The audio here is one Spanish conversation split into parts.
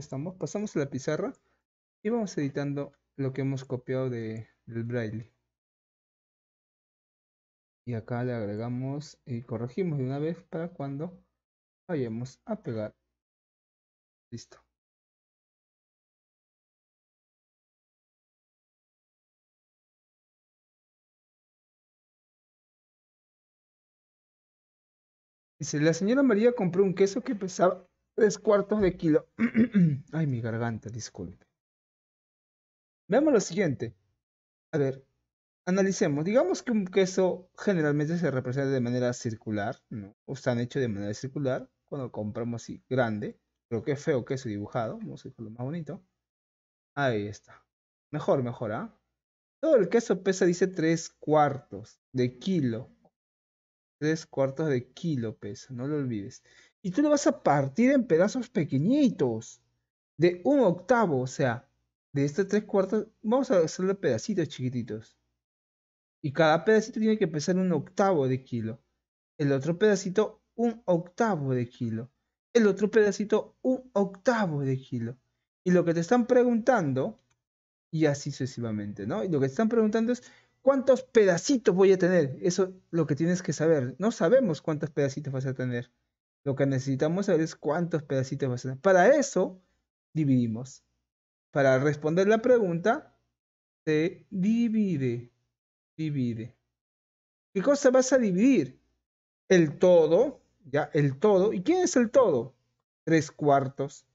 estamos, pasamos a la pizarra y vamos editando lo que hemos copiado de, del braille. Y acá le agregamos y corregimos de una vez para cuando vayamos a pegar. Listo. Dice, la señora María compró un queso que pesaba Tres cuartos de kilo. Ay, mi garganta, disculpe. Veamos lo siguiente. A ver, analicemos. Digamos que un queso generalmente se representa de manera circular, ¿no? O están hechos de manera circular. Cuando compramos así, grande. Pero qué feo queso dibujado. Vamos a ir lo más bonito. Ahí está. Mejor, mejor, ¿ah? Todo el queso pesa, dice, tres cuartos de kilo. Tres cuartos de kilo pesa, no lo olvides y tú lo vas a partir en pedazos pequeñitos, de un octavo, o sea, de estos tres cuartos, vamos a hacerle pedacitos chiquititos. Y cada pedacito tiene que pesar un octavo de kilo. El otro pedacito, un octavo de kilo. El otro pedacito, un octavo de kilo. Y lo que te están preguntando, y así sucesivamente, ¿no? Y lo que te están preguntando es, ¿cuántos pedacitos voy a tener? Eso es lo que tienes que saber. No sabemos cuántos pedacitos vas a tener. Lo que necesitamos saber es cuántos pedacitos vas a tener. Para eso, dividimos. Para responder la pregunta, se divide. Divide. ¿Qué cosa vas a dividir? El todo, ya, el todo. ¿Y quién es el todo? Tres cuartos.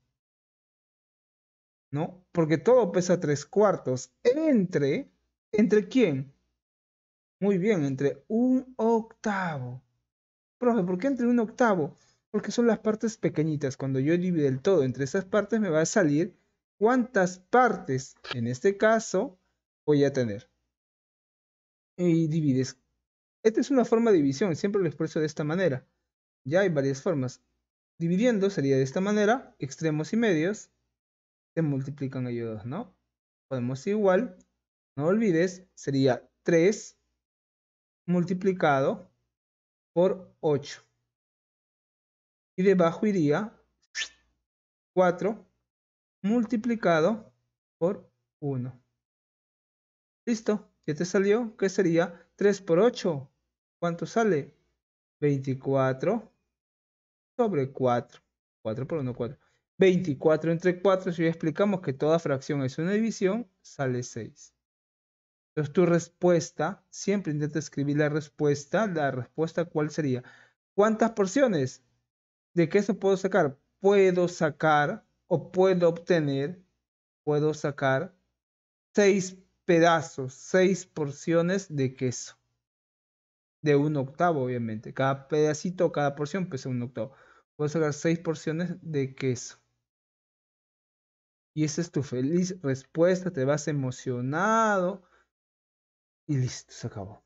¿No? Porque todo pesa tres cuartos. Entre, ¿entre quién? Muy bien, entre un octavo. Profe, ¿por qué entre un octavo? porque son las partes pequeñitas. Cuando yo divido el todo entre esas partes, me va a salir cuántas partes, en este caso, voy a tener. Y divides. Esta es una forma de división, siempre lo expreso de esta manera. Ya hay varias formas. Dividiendo sería de esta manera, extremos y medios se multiplican ellos dos, ¿no? Podemos igual, no olvides, sería 3 multiplicado por 8 y debajo iría 4 multiplicado por 1. Listo, ya te salió que sería 3 por 8. ¿Cuánto sale? 24 sobre 4. 4 por 1, 4. 24 entre 4, si ya explicamos que toda fracción es una división, sale 6. Entonces tu respuesta, siempre intenta escribir la respuesta. ¿La respuesta cuál sería? ¿Cuántas porciones? ¿De qué puedo sacar? Puedo sacar o puedo obtener, puedo sacar seis pedazos, seis porciones de queso. De un octavo, obviamente. Cada pedacito, cada porción es pues, un octavo. Puedo sacar seis porciones de queso. Y esa es tu feliz respuesta. Te vas emocionado. Y listo, se acabó.